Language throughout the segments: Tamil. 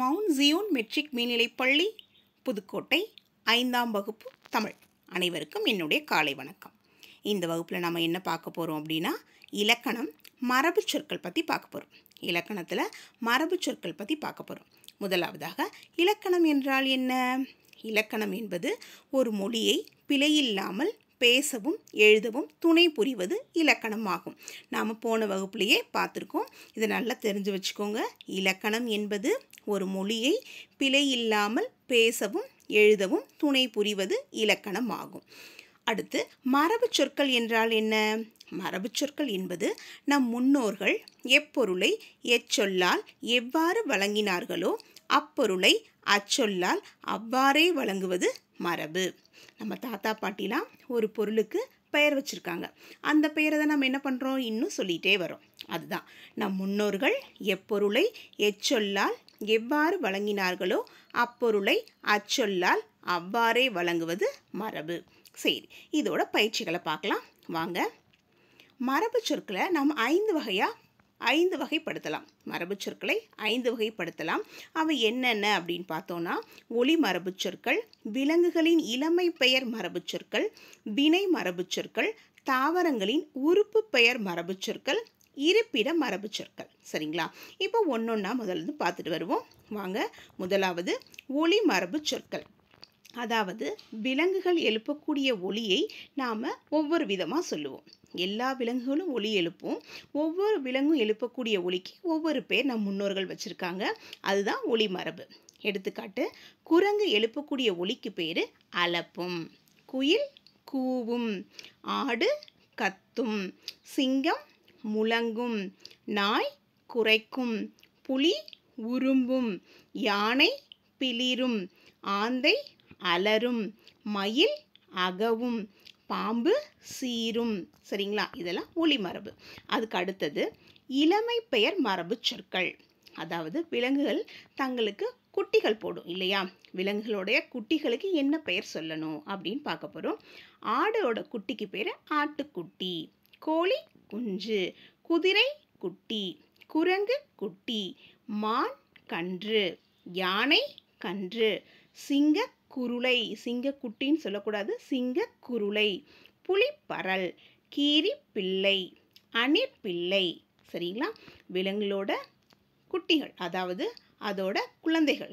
மவுண்ட் ஜியோன் மெட்ரிக் மேல்நிலைப்பள்ளி புதுக்கோட்டை ஐந்தாம் வகுப்பு தமிழ் அனைவருக்கும் என்னுடைய காலை வணக்கம் இந்த வகுப்பில் நம்ம என்ன பார்க்க போகிறோம் அப்படின்னா இலக்கணம் மரபு சொற்கள் பற்றி பார்க்க போகிறோம் இலக்கணத்தில் மரபு சொற்கள் பற்றி பார்க்க போகிறோம் முதலாவதாக இலக்கணம் என்றால் என்ன இலக்கணம் என்பது ஒரு மொழியை பிழையில்லாமல் பேசவும் எழுதவும் துணை புரிவது இலக்கணமாகும் நாம் போன வகுப்புலேயே பார்த்துருக்கோம் இதை நல்லா தெரிஞ்சு வச்சுக்கோங்க இலக்கணம் என்பது ஒரு மொழியை பிழை இல்லாமல் பேசவும் எழுதவும் துணை புரிவது இலக்கணமாகும் அடுத்து மரபு சொற்கள் என்றால் என்ன மரபு சொற்கள் என்பது நம் முன்னோர்கள் எப்பொருளை எச்சொல்லால் எவ்வாறு வழங்கினார்களோ அப்பொருளை அச்சொல்லால் அவ்வாறே வழங்குவது மரபு நம்ம தாத்தா பாட்டிலாம் ஒரு பொருளுக்கு பெயர் வச்சுருக்காங்க அந்த பெயரை தான் நம்ம என்ன பண்ணுறோம் இன்னும் சொல்லிகிட்டே வரோம் அதுதான் நம் முன்னோர்கள் எப்பொருளை எச்சொல்லால் எவ்வாறு வழங்கினார்களோ அப்பொருளை அச்சொல்லால் அவ்வாறே வழங்குவது மரபு சரி இதோட பயிற்சிகளை பார்க்கலாம் வாங்க மரபு சொற்களை நாம் ஐந்து வகையாக ஐந்து வகைப்படுத்தலாம் மரபு சொற்களை ஐந்து வகைப்படுத்தலாம் அவை என்னென்ன அப்படின்னு பார்த்தோன்னா ஒளி மரபு சொற்கள் விலங்குகளின் இளமை பெயர் மரபு சொற்கள் வினை மரபு சொற்கள் தாவரங்களின் உறுப்பு பெயர் மரபு சொற்கள் இருப்பிட மரபு சொற்கள் சரிங்களா இப்போ ஒன்று ஒன்றா முதல்ல பார்த்துட்டு வருவோம் வாங்க முதலாவது ஒளி மரபு சொற்கள் அதாவது விலங்குகள் எழுப்பக்கூடிய ஒளியை நாம் ஒவ்வொரு விதமாக சொல்லுவோம் எல்லா விலங்குகளும் ஒளி எழுப்பும் ஒவ்வொரு விலங்கும் எழுப்பக்கூடிய ஒளிக்கு ஒவ்வொரு பேர் நம் முன்னோர்கள் வச்சுருக்காங்க அதுதான் ஒளி மரபு எடுத்துக்காட்டு குரங்கு எழுப்பக்கூடிய ஒளிக்கு பேர் அலப்பும் குயில் கூவும் ஆடு கத்தும் சிங்கம் முழங்கும் நாய் குறைக்கும் புலி உரும்பும் யானை பிளிரும் ஆந்தை அலரும் மயில் அகவும் பாம்பு சீரும் சரிங்களா இதெல்லாம் ஒளி மரபு அதுக்கு அடுத்தது இளமை பெயர் மரபு சொற்கள் அதாவது விலங்குகள் தங்களுக்கு குட்டிகள் போடும் இல்லையா விலங்குகளுடைய குட்டிகளுக்கு என்ன பெயர் சொல்லணும் அப்படின்னு பார்க்க போகிறோம் ஆடோட குட்டிக்கு பேர் ஆட்டுக்குட்டி கோழி குஞ்சு குதிரை குட்டி குரங்கு குட்டி மான் கன்று யானை கன்று சிங்க குருளை சிங்கக்குட்டின்னு சொல்லக்கூடாது சிங்க குருளை புலிப்பறல் கீரிப்பிள்ளை அணிற்பிள்ளை சரிங்களா விலங்குகளோட குட்டிகள் அதாவது அதோட குழந்தைகள்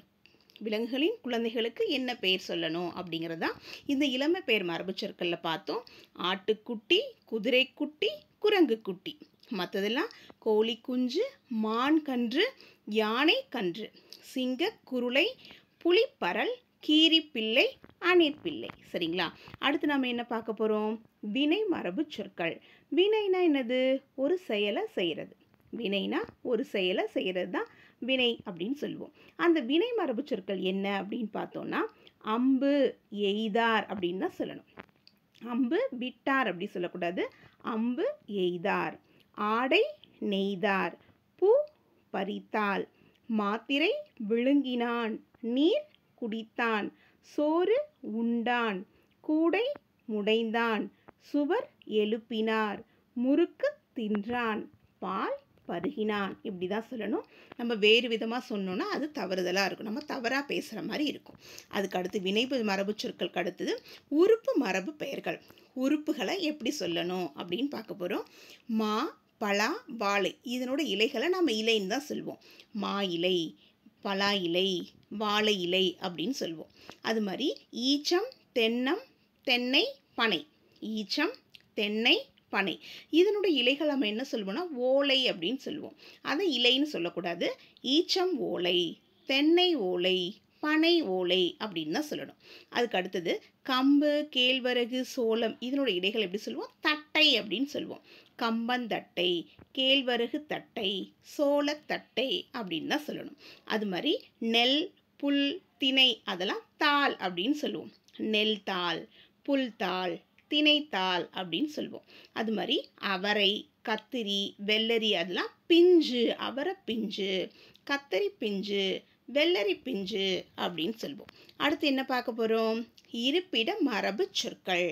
விலங்குகளின் குழந்தைகளுக்கு என்ன பெயர் சொல்லணும் அப்படிங்கிறது தான் இந்த இளமை பெயர் மரபு சொற்களில் பார்த்தோம் ஆட்டுக்குட்டி குதிரைக்குட்டி குரங்கு குட்டி மற்றதெல்லாம் கோழி குஞ்சு மான் கன்று யானை கன்று சிங்க குருளை புலிப்பரல் கீரிப்பிள்ளை அணிற்பிள்ளை சரிங்களா அடுத்து நம்ம என்ன பார்க்க போகிறோம் வினை மரபு சொற்கள் வினைனா என்னது ஒரு செயலை செய்கிறது வினைனா ஒரு செயலை செய்கிறது தான் வினை அப்படின்னு சொல்லுவோம் அந்த வினை மரபு சொற்கள் என்ன அப்படின்னு பார்த்தோன்னா அம்பு எய்தார் அப்படின்னு தான் சொல்லணும் அம்பு விட்டார் அப்படி சொல்லக்கூடாது அம்பு எய்தார் ஆடை நெய்தார் பூ பறித்தால் மாத்திரை விழுங்கினான் நீர் குடித்தான் சோறு உண்டான் கூடை முடைந்தான் சுவர் எழுப்பினார் முறுக்கு தின்றான் பால் பருகினான் இப்படி தான் சொல்லணும் நம்ம வேறு விதமாக சொன்னோம்னா அது தவறுதலாக இருக்கும் நம்ம தவறாக பேசுகிற மாதிரி இருக்கும் அதுக்கு அடுத்து வினைப்பு மரபு சொற்களுக்கு அடுத்தது உறுப்பு மரபு பெயர்கள் உறுப்புகளை எப்படி சொல்லணும் அப்படின்னு பார்க்க போகிறோம் மா பலா வாழை இதனோட இலைகளை நம்ம இலைன்னு தான் சொல்வோம் மா இலை பலா இலை வாழை இலை அப்படின்னு சொல்லுவோம் அது மாதிரி ஈச்சம் தென்னம் தென்னை பனை ஈச்சம் தென்னை பனை இதனுடைய இலைகள் நம்ம என்ன சொல்லுவோம்னா ஓலை அப்படின்னு சொல்லுவோம் அதை இலைன்னு சொல்லக்கூடாது ஈச்சம் ஓலை தென்னை ஓலை பனை ஓலை அப்படின்னு தான் சொல்லணும் அதுக்கு அடுத்தது கம்பு கேழ்வரகு சோளம் இதனோட இடைகள் எப்படி சொல்லுவோம் தட்டை அப்படின்னு சொல்லுவோம் கம்பந்தட்டை கேழ்வரகு தட்டை சோளத்தட்டை அப்படின்னு தான் சொல்லணும் அது மாதிரி நெல் புல் திணை அதெல்லாம் தாள் அப்படின்னு சொல்லுவோம் நெல் தாள் புல் தாள் திணைத்தாள் அப்படின்னு சொல்லுவோம் அது மாதிரி அவரை கத்திரி வெள்ளரி அதெல்லாம் பிஞ்சு அவரை பிஞ்சு கத்தரி பிஞ்சு வெள்ளரி பிஞ்சு அப்படின்னு சொல்லுவோம் அடுத்து என்ன பார்க்க போகிறோம் இருப்பிட மரபு சொற்கள்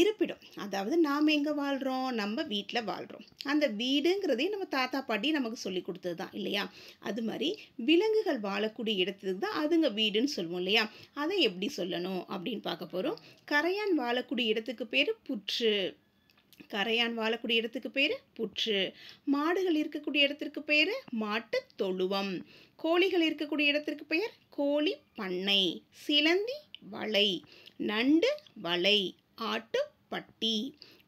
இருப்பிடம் அதாவது நாம் எங்கே வாழ்கிறோம் நம்ம வீட்டில் வாழ்கிறோம் அந்த வீடுங்கிறதே நம்ம தாத்தா பாட்டி நமக்கு சொல்லி கொடுத்தது தான் இல்லையா அது மாதிரி விலங்குகள் வாழக்கூடிய இடத்துக்கு தான் அதுங்க வீடுன்னு சொல்லுவோம் இல்லையா அதை எப்படி சொல்லணும் அப்படின்னு பார்க்க போகிறோம் கரையான் வாழக்கூடிய இடத்துக்கு பேர் புற்று கரையான் வாழக்கூடிய இடத்துக்கு பேர் புற்று மாடுகள் இருக்கக்கூடிய இடத்திற்கு பேர் மாட்டு தொழுவம் கோழிகள் இருக்கக்கூடிய இடத்திற்கு பெயர் கோழி பண்ணை சிலந்தி வலை நண்டு வலை ஆட்டுப்பட்டி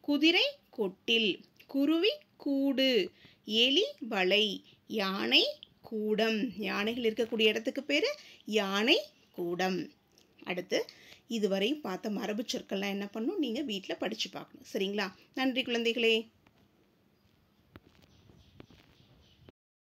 குதிரை கொட்டில் குருவி கூடு எலி வலை யானை கூடம் யானைகள் இருக்கக்கூடிய இடத்துக்கு பேர் யானை கூடம் அடுத்து இதுவரையும் பார்த்த மரபு சொற்கள்லாம் என்ன பண்ணும் நீங்கள் வீட்டில் படித்து பார்க்கணும் சரிங்களா நன்றி குழந்தைகளே